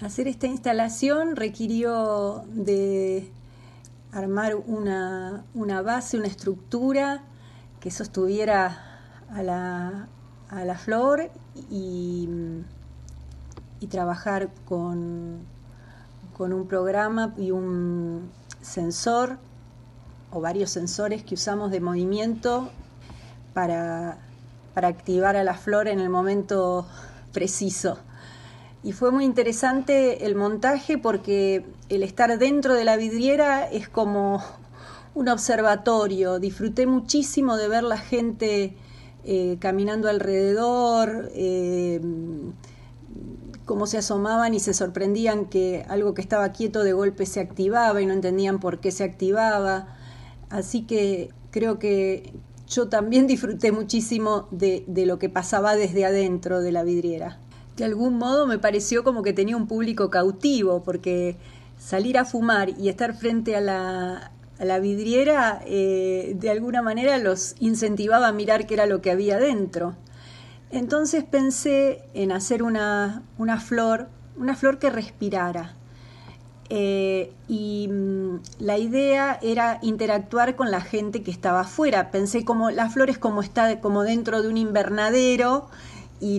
Hacer esta instalación requirió de armar una, base, una estructura que sostuviera a la, a la flor y, trabajar con, con un programa y un sensor o varios sensores que usamos de movimiento para activar a la flor en el momento preciso. Y fue muy interesante el montaje porque el estar dentro de la vidriera es como un observatorio. Disfruté muchísimo de ver la gente eh, caminando alrededor, eh, cómo se asomaban y se sorprendían que algo que estaba quieto de golpe se activaba y no entendían por qué se activaba. Así que creo que yo también disfruté muchísimo de lo que pasaba desde adentro de la vidriera de algún modo me pareció como que tenía un público cautivo, porque salir a fumar y estar frente a la, a la vidriera eh, de alguna manera los incentivaba a mirar qué era lo que había dentro. Entonces pensé en hacer una, flor, una flor que respirara. Eh, y mm, la idea era interactuar con la gente que estaba afuera. Pensé como las flores como está como dentro de un invernadero y,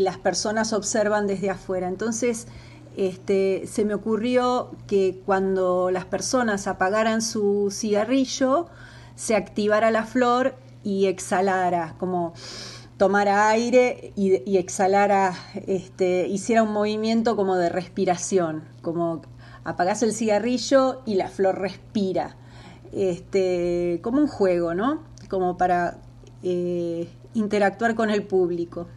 las personas observan desde afuera. Entonces, este, se me ocurrió que cuando las personas apagaran su cigarrillo, se activara la flor y exhalara, como tomara aire y, exhalara, este, hiciera un movimiento como de respiración, como apagás el cigarrillo y la flor respira, este, como un juego, ¿no? Como para eh, interactuar con el público.